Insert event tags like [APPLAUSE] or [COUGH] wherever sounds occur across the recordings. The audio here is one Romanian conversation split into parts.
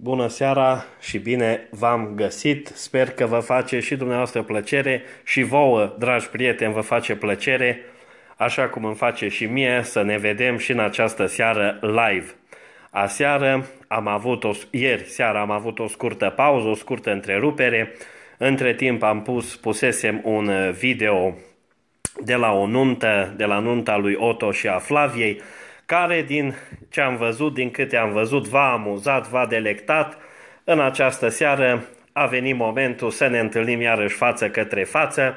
Bună seara și bine v-am găsit! Sper că vă face și dumneavoastră plăcere și vouă, dragi prieteni, vă face plăcere, așa cum îmi face și mie, să ne vedem și în această seară live. Aseară am avut o, ieri seara am avut o scurtă pauză, o scurtă întrerupere. Între timp am pus, pusesem un uh, video de la o nuntă, de la nunta lui Otto și a Flaviei, care din ce am văzut, din câte am văzut, v-a amuzat, v-a delectat. În această seară a venit momentul să ne întâlnim iarăși față către față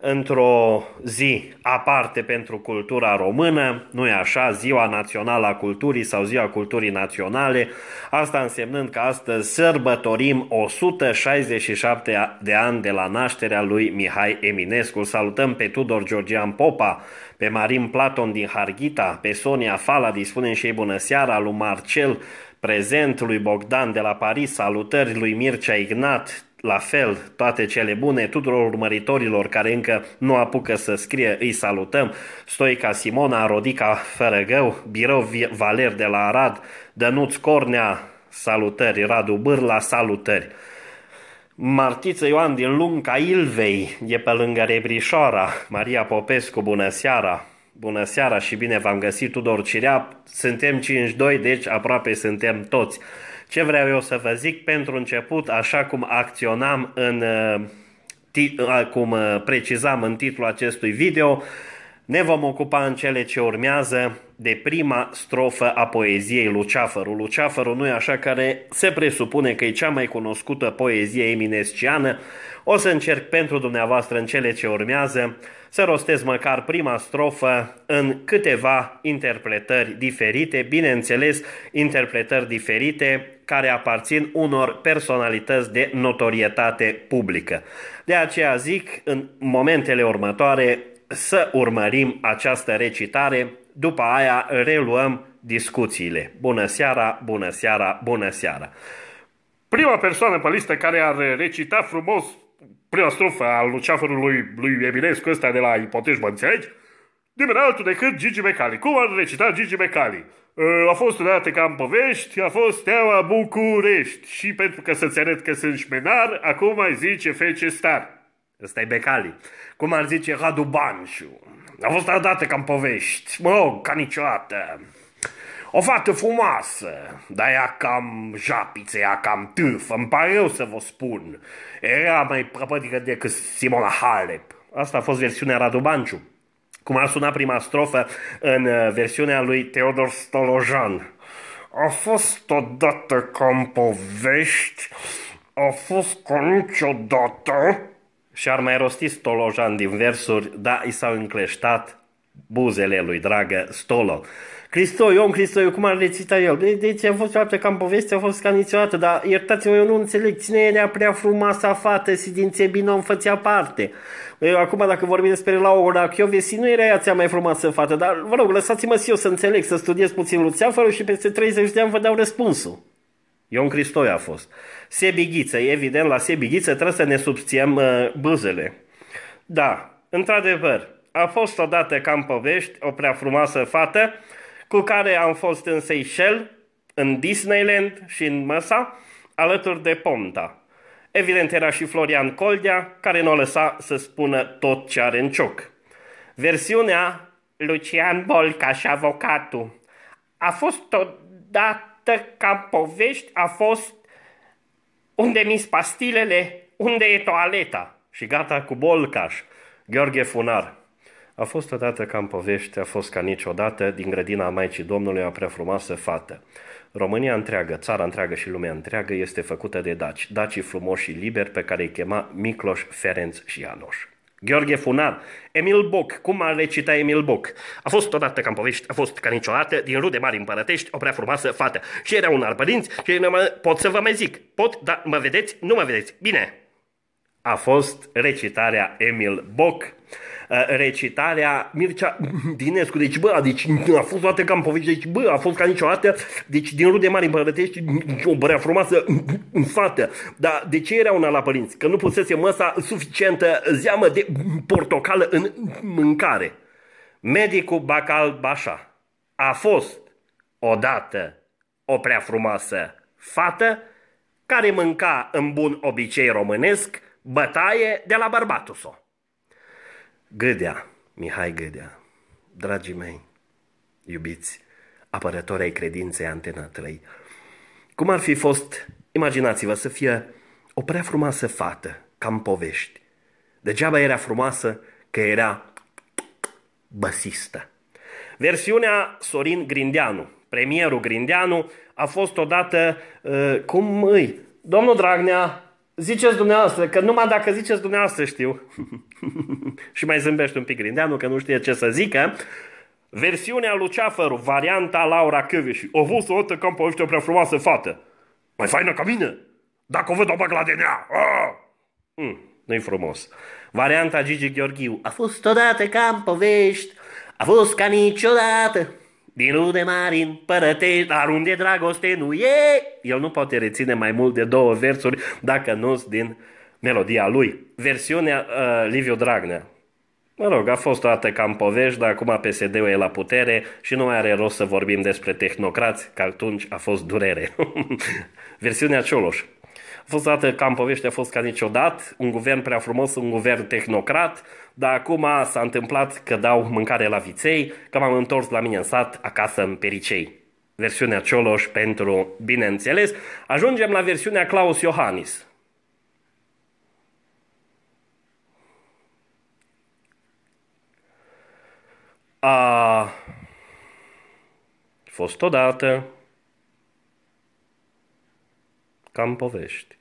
într-o zi aparte pentru cultura română, nu e așa, Ziua Națională a Culturii sau Ziua Culturii Naționale, asta însemnând că astăzi sărbătorim 167 de ani de la nașterea lui Mihai Eminescu. Salutăm pe Tudor Georgian Popa, pe Marin Platon din Harghita, pe Sonia Fala, dispunem și ei bună seara, lui Marcel, prezent lui Bogdan de la Paris, salutări lui Mircea Ignat, la fel, toate cele bune tuturor urmăritorilor care încă nu apucă să scrie, îi salutăm. Stoica Simona, Rodica Fărăgău, Birov, Valer de la Arad, Dănuț Cornea, salutări, Radu Bârla, salutări. Martiță Ioan din Lunca Ilvei, e pe lângă Rebrișoara, Maria Popescu, bună seara! Bună seara și bine v-am găsit, Tudor Cirea. Suntem 52, deci aproape suntem toți. Ce vreau eu să vă zic pentru început, așa cum acționam în uh, uh, cum uh, precizam în titlul acestui video, ne vom ocupa în cele ce urmează de prima strofă a poeziei Luceafărul. Luceafărul nu e așa care se presupune că e cea mai cunoscută poezie eminesciană. O să încerc pentru dumneavoastră în cele ce urmează să rostez măcar prima strofă în câteva interpretări diferite, bineînțeles interpretări diferite care aparțin unor personalități de notorietate publică. De aceea zic, în momentele următoare, să urmărim această recitare după aia reluăm discuțiile. Bună seara, bună seara, bună seara. Prima persoană pe listă care ar recita frumos prima strofă al luceafărului lui Eminescu ăsta de la Ipotești, mă înțelegi? Nimeni altul decât Gigi Becali. Cum ar recita Gigi Becali? Ă, a fost odată ca în povești, a fost teaua București. Și pentru că să-ți arăt că sunt șmenar, acum mai zice fece star. Ăsta e Becali. Cum ar zice Radu Banșu? A fost adată ca în povești, mă rog, ca niciodată. O fată frumoasă, dar ea cam japiță, ea cam târfă, îmi pare rău să vă spun. Era mai prăpătică decât Simona Halep. Asta a fost versiunea Radu Banciu, cum a sunat prima strofă în uh, versiunea lui Teodor Stolojan. A fost odată cam povești, a fost ca niciodată, și ar mai rosti Stolojan din versuri, da, i s-au încleștat buzele lui dragă Stolo. Cristoiu, om Cristoiu, cum ar recita eu? De, deci a fost foarte cam poveste, a fost ca niciodată, dar iertați-mă, eu nu înțeleg. Cine era prea frumoasa fată și din ce bine îmi făcea parte? Eu, acum, dacă vorbim despre Laura Chiovesi, nu era ea cea mai frumoasă fată, dar vă rog, lăsați-mă și eu să înțeleg, să studiez puțin Luțeafărul și peste 30 de ani vă dau răspunsul. Ion Cristoi a fost. Sebighiță, evident, la Sebighiță trebuie să ne subțiem uh, buzele. Da, într-adevăr, a fost odată ca în povești o prea frumoasă fată cu care am fost în Seychelles, în Disneyland și în Măsa, alături de Ponta. Evident era și Florian Coldea, care nu o lăsa să spună tot ce are în cioc. Versiunea Lucian Bolca și avocatul a fost odată Dată ca povești a fost unde mi pastilele, unde e toaleta și gata cu bolcaș. Gheorghe Funar. A fost odată ca în povești, a fost ca niciodată, din grădina Maicii Domnului o prea frumoasă fată. România întreagă, țara întreagă și lumea întreagă este făcută de daci, dacii frumoși și liberi pe care îi chema Micloș, Ferenț și Ianoș. Gheorghe Funar, Emil Boc, cum ar recita Emil Boc? A fost odată ca povești, a fost ca niciodată, din rude mari împărătești, o prea frumoasă fată. Și era un părinți și mă, pot să vă mai zic, pot, dar mă vedeți, nu mă vedeți. Bine, a fost recitarea Emil Boc. Eh, recitarea Mircea [LAUGHS] Dinescu. Deci, bă, deci a fost toate cam povești, deci, bă, a fost ca niciodată, deci din rude mari împărătești, o bărea frumoasă în fată. Dar de ce era una la părinți? Că nu pusese măsa suficientă zeamă de portocală în mâncare. Medicul Bacal Bașa a fost odată o prea frumoasă fată care mânca în bun obicei românesc bătaie de la bărbatul său. Gâdea, Mihai Gâdea, dragii mei, iubiți, apărători ai credinței Antena 3, cum ar fi fost, imaginați-vă, să fie o prea frumoasă fată, cam povești. Degeaba era frumoasă că era băsistă. Versiunea Sorin Grindeanu, premierul Grindeanu, a fost odată, uh, cum îi, domnul Dragnea, Ziceți dumneavoastră, că numai dacă ziceți dumneavoastră știu. [LAUGHS] și mai zâmbește un pic Grindeanu că nu știe ce să zică. Versiunea Ceafăru, varianta Laura Căveși. O văzut o dată cam pe o prea frumoasă fată. Mai faină ca mine. Dacă o văd, o bag la DNA. Ah! Mm, nu-i frumos. Varianta Gigi Gheorghiu. A fost odată ca în povești, a fost ca niciodată. Din rude mari împărătești, dar unde dragoste nu e? El nu poate reține mai mult de două versuri dacă nu din melodia lui. Versiunea uh, Liviu Dragnea. Mă rog, a fost o dată cam povești, dar acum PSD-ul e la putere și nu mai are rost să vorbim despre tehnocrați, că atunci a fost durere. [LAUGHS] Versiunea Cioloș. A fost dată cam poveștea, a fost ca niciodată, un guvern prea frumos, un guvern tehnocrat, dar acum s-a întâmplat că dau mâncare la viței, că m-am întors la mine în sat, acasă în Pericei. Versiunea Cioloș pentru bineînțeles. Ajungem la versiunea Claus Iohannis. A fost odată Cam povești.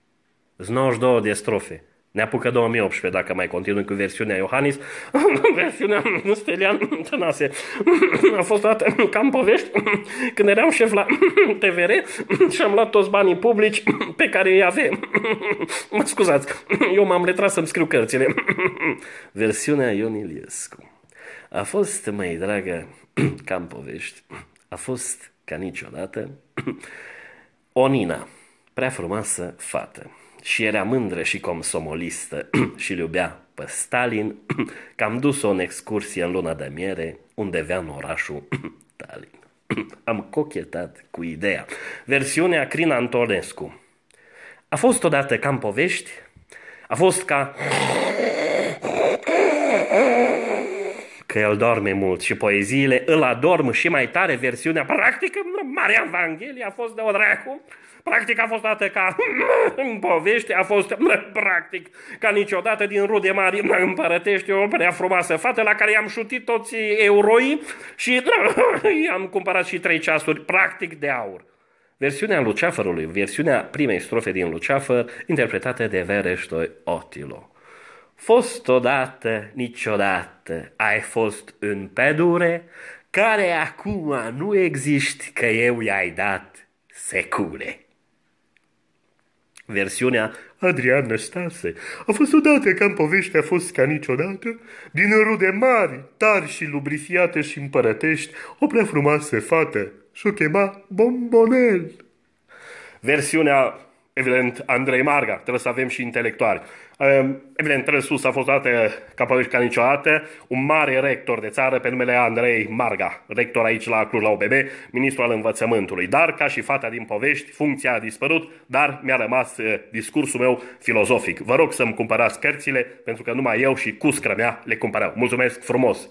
92 de strofe. Ne apucă 2018 dacă mai continui cu versiunea Iohannis. [LAUGHS] versiunea Stelian Tănase a fost dată cam povești când eram șef la [LAUGHS] TVR și am luat toți banii publici pe care îi avem. [LAUGHS] mă scuzați, eu m-am retras să-mi scriu cărțile. versiunea Ion Iliescu. A fost, mai dragă, [CLEARS THROAT] cam povești. A fost ca niciodată. [CLEARS THROAT] Onina. Prea frumoasă fată. Și era mândră și comsomolistă [CLEARS THROAT] și îl iubea pe Stalin, că [CLEARS THROAT] am dus-o în excursie în luna de miere, undeva în orașul [CLEARS THROAT] Stalin. Am cochetat cu ideea. Versiunea crina Antonescu. A fost odată ca povești, a fost ca că el dorme mult și poeziile îl adorm și mai tare versiunea. Practic, Maria Evanghelie a fost de o dracu, practic a fost dată ca [LAUGHS] în povești, a fost [LAUGHS] practic ca niciodată din rude mari [LAUGHS] împărătește o prea frumoasă fată la care i-am șutit toți euroi și i-am cumpărat și trei ceasuri, practic de aur. Versiunea Luceafărului, versiunea primei strofe din Luceafăr, interpretată de Vereștoi Otilo fost odată, niciodată, ai fost în pădure, care acum nu existi că eu i-ai dat secure. Versiunea Adrian Năstase a fost odată ca în povești a fost ca niciodată, din rude mari, tari și lubrifiate și împărătești, o prea frumoasă fată și-o chema Bombonel. Versiunea, evident, Andrei Marga, trebuie să avem și intelectuali. Ehm, evident, sus a fost o dată capăt ca niciodată. Un mare rector de țară pe numele Andrei Marga, rector aici la Cluj la OBB, ministru al învățământului. Dar, ca și fata din povești, funcția a dispărut, dar mi-a rămas eh, discursul meu filozofic. Vă rog să-mi cumpărați cărțile, pentru că numai eu și cu mea le cumpărau. Mulțumesc frumos!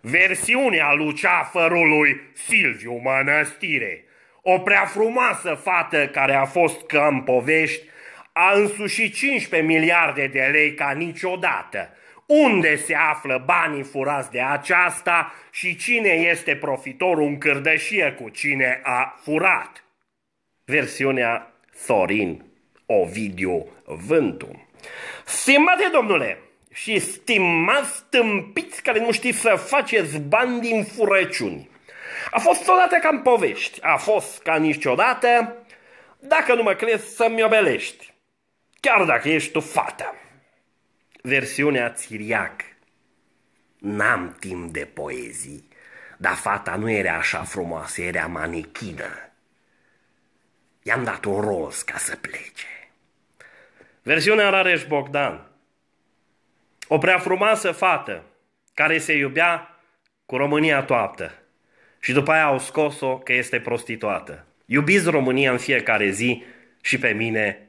Versiunea luceafărului Silviu Mănăstire. O prea frumoasă fată care a fost ca în povești, a însușit 15 miliarde de lei ca niciodată. Unde se află banii furați de aceasta și cine este profitorul în cârdășie cu cine a furat? Versiunea Sorin Ovidiu Vântu. Stimate domnule și stimați stâmpiți care nu știți să faceți bani din furăciuni. A fost odată ca în povești, a fost ca niciodată, dacă nu mă crezi să-mi obelești chiar dacă ești o fată. Versiunea țiriac. N-am timp de poezii, dar fata nu era așa frumoasă, era manichină. I-am dat un roz ca să plece. Versiunea Rareș Bogdan. O prea frumoasă fată care se iubea cu România toaptă și după aia au scos-o că este prostituată. Iubiți România în fiecare zi și pe mine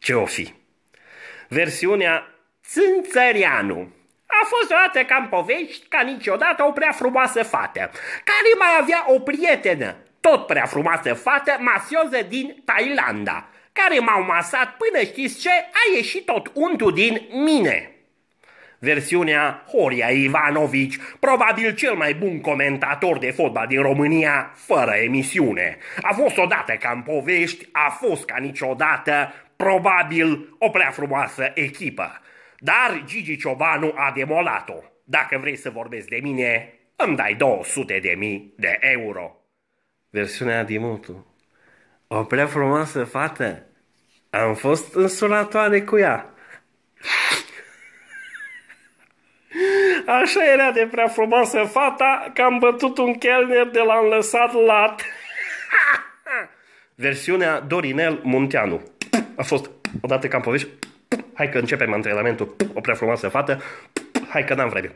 ce o fi. Versiunea Țânțăreanu a fost odată ca în povești, ca niciodată, o prea frumoasă fată, care mai avea o prietenă, tot prea frumoasă fată, masioză din Thailanda, care m-au masat până știți ce, a ieșit tot untul din mine. Versiunea Horia Ivanovici, probabil cel mai bun comentator de fotbal din România, fără emisiune. A fost odată ca în povești, a fost ca niciodată, probabil o prea frumoasă echipă, dar Gigi Ciobanu a demolat-o. Dacă vrei să vorbesc de mine, îmi dai 200 de mii de euro. Versiunea Dimutu O prea frumoasă fată. Am fost însuratoare cu ea. Așa era de prea frumoasă fata că am bătut un chelner de l-am lăsat lat. Versiunea Dorinel Munteanu a fost, odată că am povești, hai că începem antrenamentul, o prea frumoasă fată, hai că n-am vreme,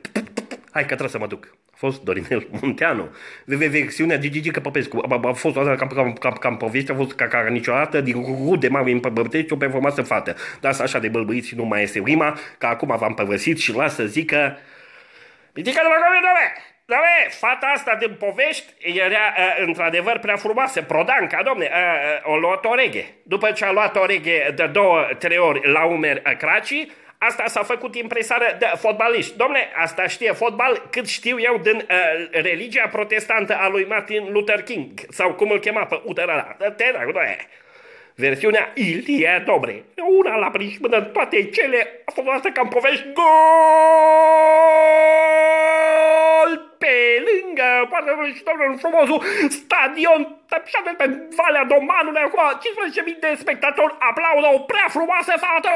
hai că trebuie să mă duc. A fost Dorinel Munteanu. Versiunea că Popescu. A, a fost asta cam, cam, cam, cam poveste, a fost ca, ca niciodată, din rude mari împărbătești o performanță fată. Dar asta așa de bălbuit și nu mai este rima, că acum v-am părăsit și lasă zică... Pitică de la da, bă, fata asta din povești era ă, într-adevăr prea frumoasă, prodanca, domne, ă, ă, o luat reghe. După ce a luat reghe de două, trei ori la umeri cracii, asta s-a făcut impresară de fotbaliști. Domne, asta știe fotbal cât știu eu din uh, religia protestantă a lui Martin Luther King, sau cum îl chema pe Uterala. Te da, doamne. Versiunea Ilie Dobre. Una la prișmână, toate cele, a fost asta ca în povești. Gol! pe lângă, poate și domnul frumosul stadion Tăpșane pe Valea Domanului, acum 15.000 de spectatori aplaudă o prea frumoasă fată!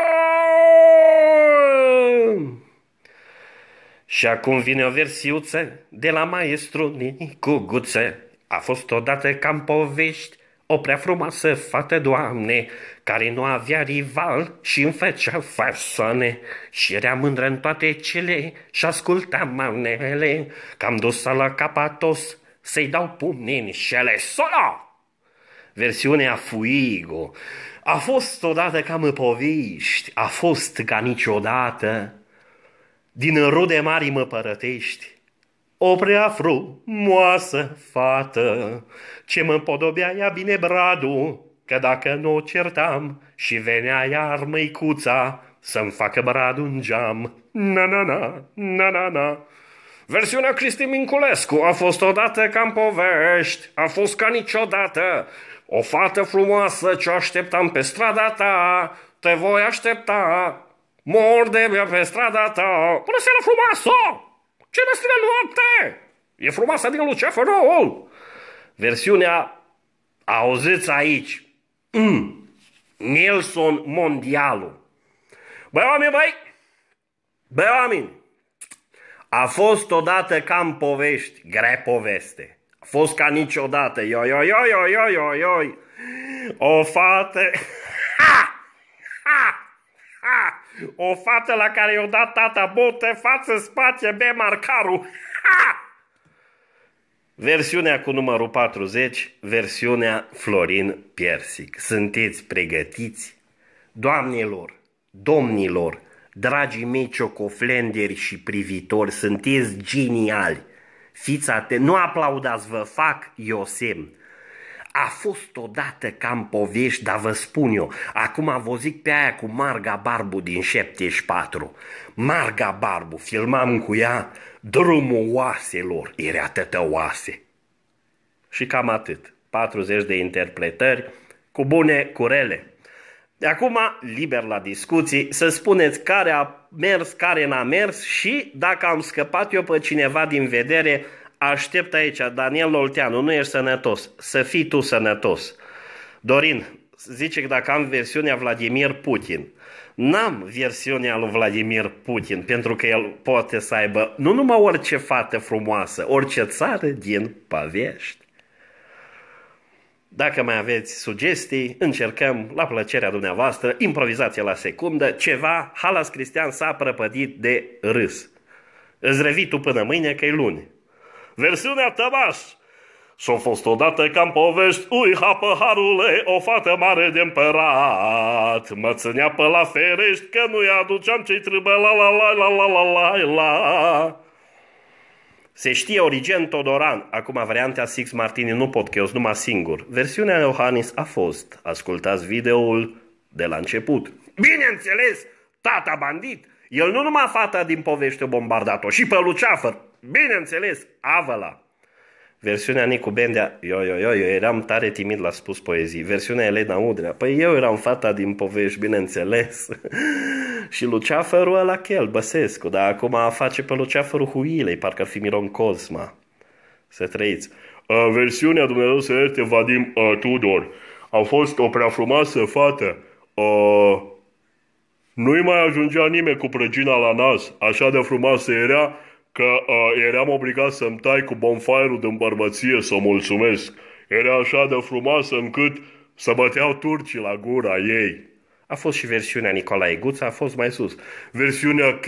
Și acum vine o versiuță de la maestru Nicu Guță. A fost odată cam povești o prea frumoasă fată, Doamne, care nu avea rival și îmi făcea farsoane și era mândră în toate cele și asculta manele, că am dus la capatos să-i dau pumni în șele. Solo! Versiunea Fuigo a fost odată cam poviști, a fost ca niciodată, din rude mari mă părătești, o prea frumoasă fată, ce mă podobea ea bine bradu, că dacă nu o certam și venea iar măicuța să-mi facă bradu în geam. Na-na-na, na-na-na. Versiunea Cristi Minculescu a fost odată ca în povești, a fost ca niciodată. O fată frumoasă ce așteptam pe strada ta, te voi aștepta, mor de pe strada ta. Bună seara frumoasă! Ce destină noapte? E frumoasă din adică Luceafărul! Versiunea Auziți aici! Mm. Nelson Mondialu. Băi, oameni, băi! Băi, oameni! A fost odată cam povești, gre poveste. A fost ca niciodată, ioi, ioi, ioi, ioi, ioi, ioi. O fată... [LAUGHS] O fată la care i-o dat tata bote față, spate, be marcaru. Ha! Versiunea cu numărul 40, versiunea Florin Piersic. Sunteți pregătiți? Doamnelor, domnilor, dragii mei ciocoflenderi și privitori, sunteți geniali. Fiți atenți, nu aplaudați, vă fac semn a fost odată cam povești, dar vă spun eu, acum vă zic pe aia cu Marga Barbu din 74. Marga Barbu, filmam cu ea drumul oaselor, era atâta oase. Și cam atât, 40 de interpretări, cu bune, cu rele. De acum, liber la discuții, să spuneți care a mers, care n-a mers și dacă am scăpat eu pe cineva din vedere, aștept aici, Daniel Olteanu, nu ești sănătos, să fii tu sănătos. Dorin, zice că dacă am versiunea Vladimir Putin, n-am versiunea lui Vladimir Putin, pentru că el poate să aibă nu numai orice fată frumoasă, orice țară din Pavești. Dacă mai aveți sugestii, încercăm la plăcerea dumneavoastră, improvizație la secundă, ceva, Halas Cristian s-a prăpădit de râs. Îți revii tu până mâine că e luni versiunea Tămaș. Și-a fost odată cam povești, ui, hapă, harule, o fată mare de împărat. Mă ținea pe la ferești, că nu-i aduceam ce-i trebuie, la la la la la la la la. Se știe Origen Todoran, acum varianta Six Martini nu pot, că eu numai singur. Versiunea Iohannis a fost. Ascultați videoul de la început. Bineînțeles, tata bandit, el nu numai fata din povește bombardat-o, și pe Luceafăr, Bineînțeles, Avala. Versiunea Nicu Bendea, eu, eu, eu, eu eram tare timid la spus poezii. Versiunea Elena Udrea, păi eu eram fata din povești, bineînțeles. [LAUGHS] și Luceafărul ăla chel, Băsescu, dar acum face pe Luceafărul Huilei, parcă ar fi Miron Cosma. Să trăiți. A, versiunea dumneavoastră este Vadim a, Tudor. A fost o prea frumoasă fată. A, nu-i mai ajungea nimeni cu prăgina la nas, așa de frumoasă era, că uh, eram obligat să-mi tai cu bonfire-ul din bărbăție să o mulțumesc. Era așa de frumoasă încât să băteau turcii la gura ei. A fost și versiunea Nicolae Guța, a fost mai sus. Versiunea G.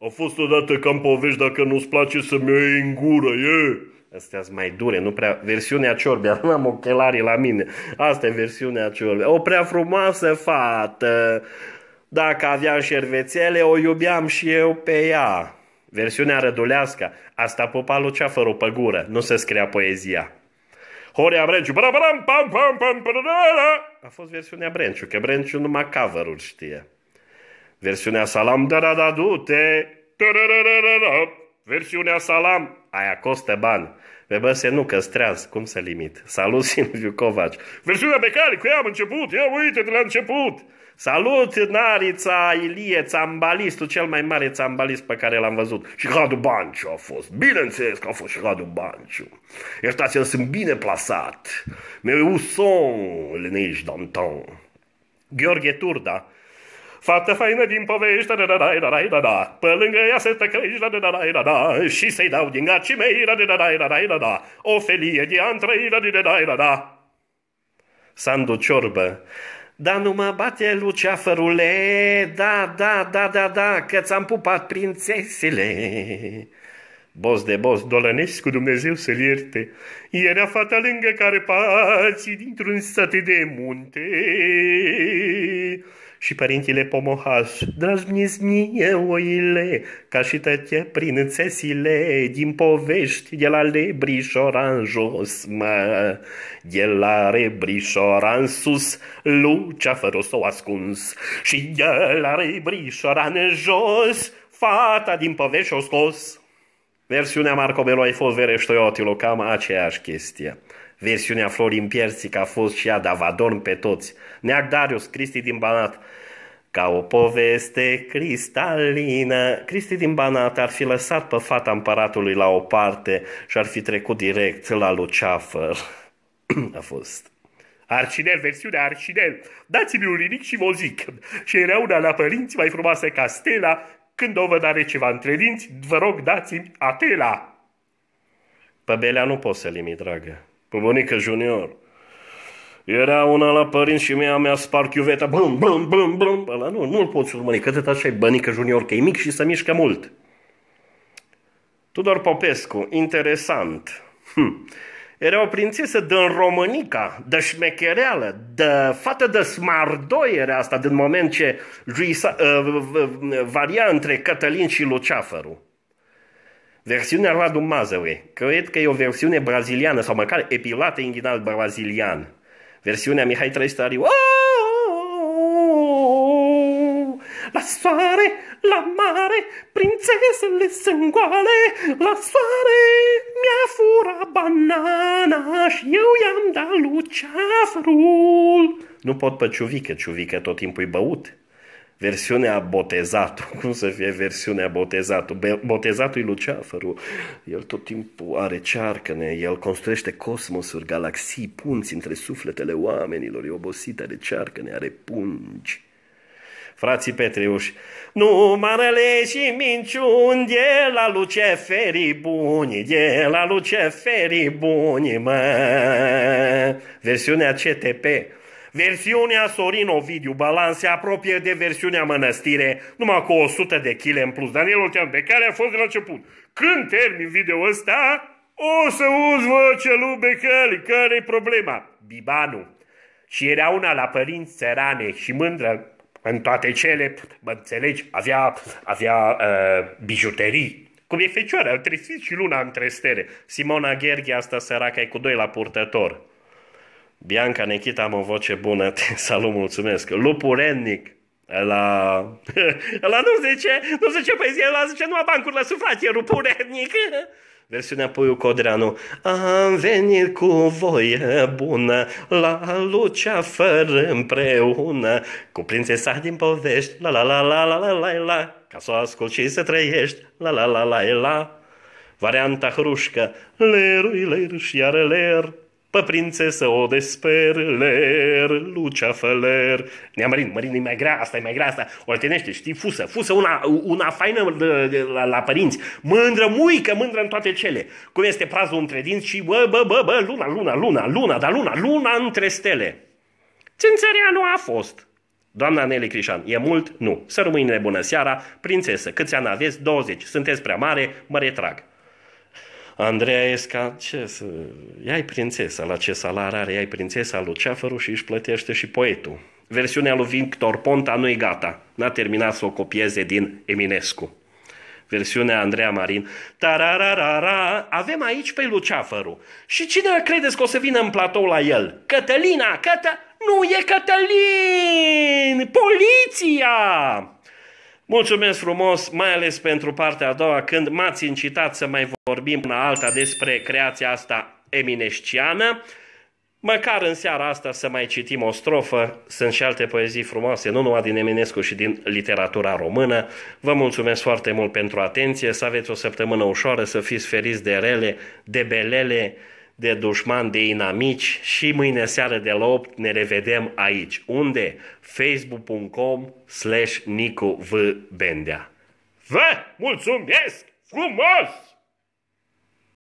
a fost odată cam povești dacă nu-ți place să mi iei în gură, e. Astea sunt mai dure, nu prea... Versiunea Ciorbea, [LAUGHS] nu am ochelarii la mine. Asta e versiunea Ciorbea. O prea frumoasă fată. Dacă aveam șervețele, o iubeam și eu pe ea. Versiunea rădulească, asta popa lucea fără pe gură, nu se scria poezia. Horia Brenciu, bra, bra, pam, pam, pam, bra, a fost versiunea Brenciu, că Brenciu numai cover știe. Versiunea Salam, da, da, da, du-te, da, da, da, versiunea Salam, aia costă bani. Pe băse nu că streaz, cum să limit. Salut [LAUGHS] Silviu Covaci. Versiunea Becali, cu ea am început, ia uite de la început. Salut, Narița Ilie, țambalistul, cel mai mare țambalist pe care l-am văzut. Și Radu Banciu a fost. Bineînțeles că a fost și Radu Banciu. Iertați-l, sunt bine plasat. Meu son, leneș Danton, Gheorghe Turda, Fată faină din povești, da da da da da da Pe lângă ea se tăcăiești, da da da da da Și să-i dau din gacii mei, da da da da da da O felie de antrei, da da da da da Sandu Ciorbă dar nu mă bate, luceafărule, da, da, da, da, da, că ți-am pupat prințesele. Bos de bos, dolănescu Dumnezeu să-l ierte, era fata lângă care pații dintr-un sate de munte și părintele Pomohas, Drăzmiznie oile, ca și tăte prințesile din povești de la lebrișoran jos, mă. De la rebrișoran sus, lucea fără s-o ascuns, și de la rebrișoran jos, fata din povești o scos. Versiunea Marco Melo ai fost vereștoiotilo, cam aceeași chestie versiunea Florin Piersic a fost și ea, dar vă adorm pe toți. Neac Darius, Cristi din Banat, ca o poveste cristalină. Cristi din Banat ar fi lăsat pe fata împăratului la o parte și ar fi trecut direct la Luceafăr. [CLEARS THROAT] a fost Arcinel, versiunea Arcinel. Dați-mi un linic și vă zic. Și era una la părinți mai frumoasă ca Stela. Când o văd are ceva între dinți, vă rog dați-mi Atela. Pe Belea nu poți să limi, dragă cu bunică junior. Era una la părinți și mea mi-a spart chiuveta, blum, blum, blum, blum, ăla nu, nu-l poți urmări, că atât așa e bănică junior, că e mic și se mișcă mult. Tudor Popescu, interesant. Hm. Era o prințesă din Românica, de șmechereală, de fată de smardoi era asta, din moment ce juisa, uh, varia între Cătălin și Luceafărul. Versiunea Radu Mazăre. Cred că e o versiune braziliană sau măcar epilată inghinal brazilian. Versiunea Mihai Trăistariu. La soare, la mare, prințesele sunt goale, la soare mi-a furat banana și eu i-am dat luceafrul. Nu pot păciuvică, ciuvică tot timpul e băut versiunea botezatul, [LAUGHS] cum să fie versiunea botezatul? Botezatul e Luceafărul, el tot timpul are cearcăne, el construiește cosmosuri, galaxii, punți între sufletele oamenilor, e obosit, are cearcăne, are pungi. Frații Petriuși, nu marele și minciuni de la luceferii buni, de la luceferii buni, mă. Versiunea CTP, Versiunea Sorin Ovidiu Balan se apropie de versiunea mănăstire numai cu 100 de kg în plus. Daniel Oltean, pe care a fost de la început. Când termin video ăsta, o să uzi vă, lui Becali, care e problema? Bibanu. Și era una la părinți țărane și mândră în toate cele, mă înțelegi, avea, avea uh, bijuterii, cum e au trezit și luna între stele. Simona Gherghe, asta săracă, e cu doi la purtător. Bianca Nechita, am o voce bună, te salut, mulțumesc. Lupul Rennic, la... ăla nu zice, nu zice poezie, la zice numai bancuri la sufratie, lupul Rennic. Versiunea Puiu Codreanu. Am venit cu voie bună la Lucea fără împreună, cu prințesa din povești, la la la la la la la la, ca să o ascult și să trăiești, la la la la la. Varianta hrușcă, leru, leru și iar ler, pe prințesă o desper, ler, lucea ne-am Mărin, Mărin e mai grea, asta e mai grea, asta. O altenește, știi, fusă, fusă una, una faină de, de, la, la, părinți. Mândră muică, mândră în toate cele. Cum este prazul între dinți și bă, bă, bă, bă, luna, luna, luna, luna, dar luna, luna între stele. Țințărea nu a fost. Doamna Nele Crișan, e mult? Nu. Să rămâine bună seara, prințesă, câți ani aveți? 20. Sunteți prea mare, mă retrag. Andreea Esca, ce să... Ia-i prințesa, la ce salar are, ia-i prințesa lui Ceafăru și își plătește și poetul. Versiunea lui Victor Ponta nu e gata, n-a terminat să o copieze din Eminescu. Versiunea Andreea Marin. Tarararara, avem aici pe Luceafăru. Și cine credeți că o să vină în platou la el? Cătălina, Cătă... Nu e Cătălin! Poliția! Mulțumesc frumos, mai ales pentru partea a doua, când m-ați incitat să mai vorbim una alta despre creația asta eminesciană. Măcar în seara asta să mai citim o strofă, sunt și alte poezii frumoase, nu numai din Eminescu și din literatura română. Vă mulțumesc foarte mult pentru atenție, să aveți o săptămână ușoară, să fiți feriți de rele, de belele, de dușmani, de inamici și mâine seară de la 8 ne revedem aici. Unde? facebook.com slash Nicu V. Bendea. Vă mulțumesc frumos!